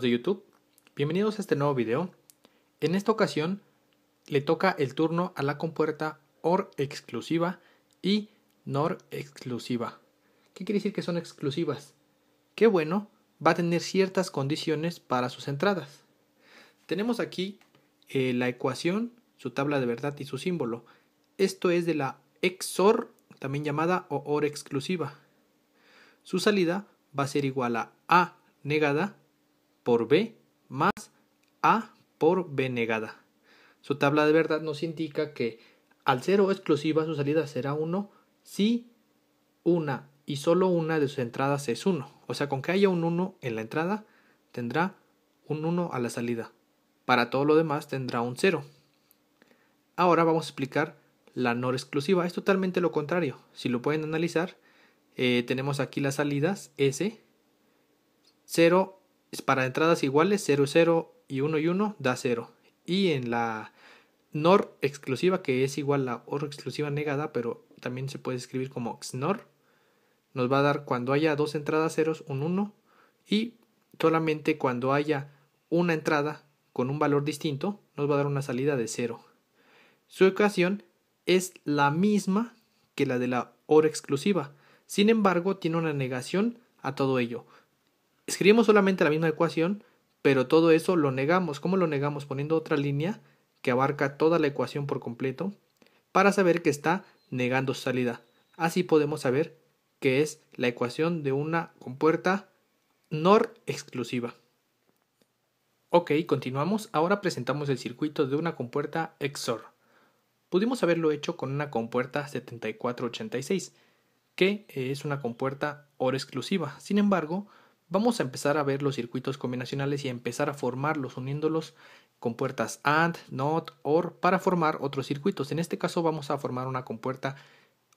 de YouTube, bienvenidos a este nuevo video. En esta ocasión le toca el turno a la compuerta OR exclusiva y NOR exclusiva. ¿Qué quiere decir que son exclusivas? Qué bueno, va a tener ciertas condiciones para sus entradas. Tenemos aquí eh, la ecuación, su tabla de verdad y su símbolo. Esto es de la XOR, también llamada OR exclusiva. Su salida va a ser igual a A negada por b más a por b negada. Su tabla de verdad nos indica que al cero exclusiva su salida será 1 si una y solo una de sus entradas es 1. O sea, con que haya un 1 en la entrada, tendrá un 1 a la salida. Para todo lo demás tendrá un 0. Ahora vamos a explicar la nor exclusiva. Es totalmente lo contrario. Si lo pueden analizar, eh, tenemos aquí las salidas S, 0 para entradas iguales 0, 0 y 1 y 1 da 0. Y en la NOR exclusiva, que es igual a la OR exclusiva negada, pero también se puede escribir como XNOR, nos va a dar cuando haya dos entradas ceros un 1 y solamente cuando haya una entrada con un valor distinto nos va a dar una salida de 0. Su ecuación es la misma que la de la OR exclusiva, sin embargo tiene una negación a todo ello. Escribimos solamente la misma ecuación, pero todo eso lo negamos. ¿Cómo lo negamos? Poniendo otra línea que abarca toda la ecuación por completo para saber que está negando salida. Así podemos saber que es la ecuación de una compuerta NOR exclusiva. Ok, continuamos. Ahora presentamos el circuito de una compuerta XOR. Pudimos haberlo hecho con una compuerta 7486, que es una compuerta OR exclusiva. Sin embargo, Vamos a empezar a ver los circuitos combinacionales y a empezar a formarlos uniéndolos con puertas AND, NOT, OR para formar otros circuitos. En este caso vamos a formar una compuerta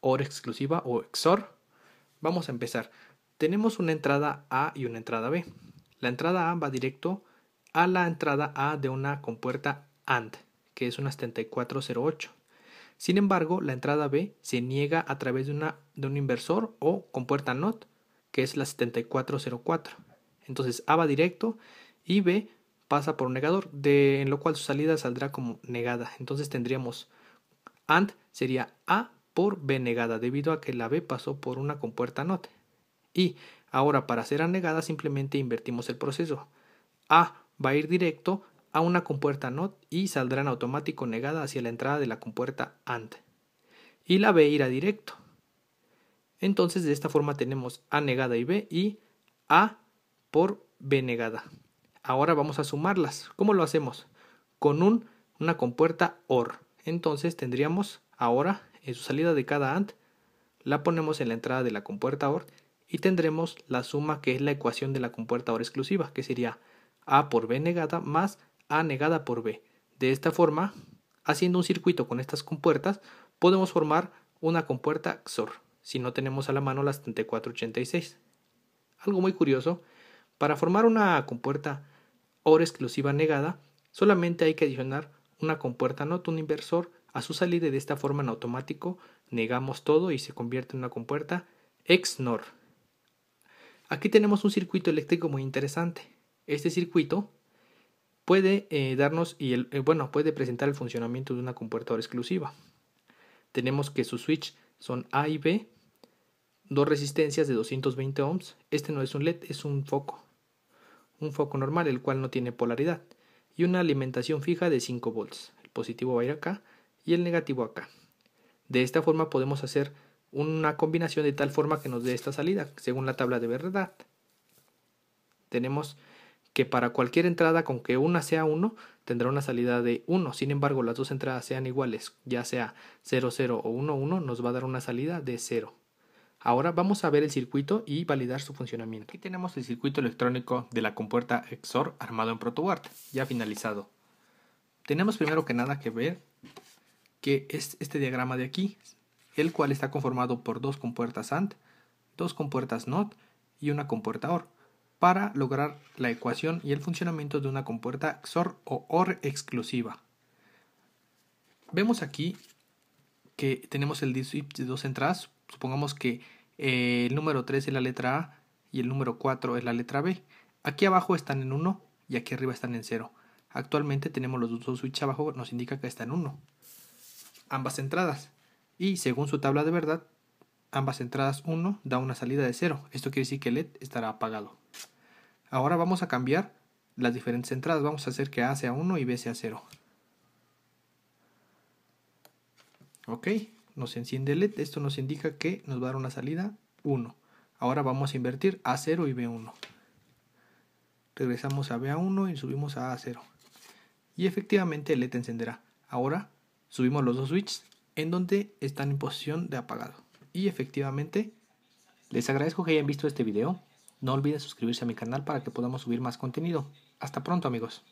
OR exclusiva o XOR. Vamos a empezar. Tenemos una entrada A y una entrada B. La entrada A va directo a la entrada A de una compuerta AND, que es una 7408. Sin embargo, la entrada B se niega a través de, una, de un inversor o compuerta NOT que es la 7404. Entonces A va directo y B pasa por un negador, de, en lo cual su salida saldrá como negada. Entonces tendríamos AND sería A por B negada, debido a que la B pasó por una compuerta NOT. Y ahora para ser negada simplemente invertimos el proceso. A va a ir directo a una compuerta NOT y saldrá en automático negada hacia la entrada de la compuerta AND. Y la B irá directo entonces de esta forma tenemos A negada y B y A por B negada. Ahora vamos a sumarlas. ¿Cómo lo hacemos? Con un, una compuerta OR. Entonces tendríamos ahora en su salida de cada AND, la ponemos en la entrada de la compuerta OR y tendremos la suma que es la ecuación de la compuerta OR exclusiva, que sería A por B negada más A negada por B. De esta forma, haciendo un circuito con estas compuertas, podemos formar una compuerta XOR si no tenemos a la mano las 3486. Algo muy curioso, para formar una compuerta OR exclusiva negada, solamente hay que adicionar una compuerta NOT, un inversor, a su salida y de esta forma en automático negamos todo y se convierte en una compuerta XNOR. Aquí tenemos un circuito eléctrico muy interesante. Este circuito puede eh, darnos y eh, bueno, puede presentar el funcionamiento de una compuerta OR exclusiva. Tenemos que sus switch son A y B dos resistencias de 220 ohms. Este no es un LED, es un foco. Un foco normal, el cual no tiene polaridad. Y una alimentación fija de 5 volts. El positivo va a ir acá y el negativo acá. De esta forma podemos hacer una combinación de tal forma que nos dé esta salida, según la tabla de verdad. Tenemos que para cualquier entrada, con que una sea 1, tendrá una salida de 1. Sin embargo, las dos entradas sean iguales, ya sea 00 o 11, nos va a dar una salida de 0. Ahora vamos a ver el circuito y validar su funcionamiento. Aquí tenemos el circuito electrónico de la compuerta XOR armado en ProtoWart, ya finalizado. Tenemos primero que nada que ver que es este diagrama de aquí, el cual está conformado por dos compuertas AND, dos compuertas NOT y una compuerta OR, para lograr la ecuación y el funcionamiento de una compuerta XOR o OR exclusiva. Vemos aquí que tenemos el d de dos entradas Supongamos que eh, el número 3 es la letra A y el número 4 es la letra B. Aquí abajo están en 1 y aquí arriba están en 0. Actualmente tenemos los dos switches abajo, nos indica que está en 1. Ambas entradas. Y según su tabla de verdad, ambas entradas 1 da una salida de 0. Esto quiere decir que el LED estará apagado. Ahora vamos a cambiar las diferentes entradas. Vamos a hacer que A sea 1 y B sea 0. Ok nos enciende LED, esto nos indica que nos va a dar una salida 1. Ahora vamos a invertir A0 y B1. Regresamos a B1 y subimos a A0. Y efectivamente el LED encenderá. Ahora subimos los dos switches en donde están en posición de apagado. Y efectivamente, les agradezco que hayan visto este video. No olviden suscribirse a mi canal para que podamos subir más contenido. Hasta pronto amigos.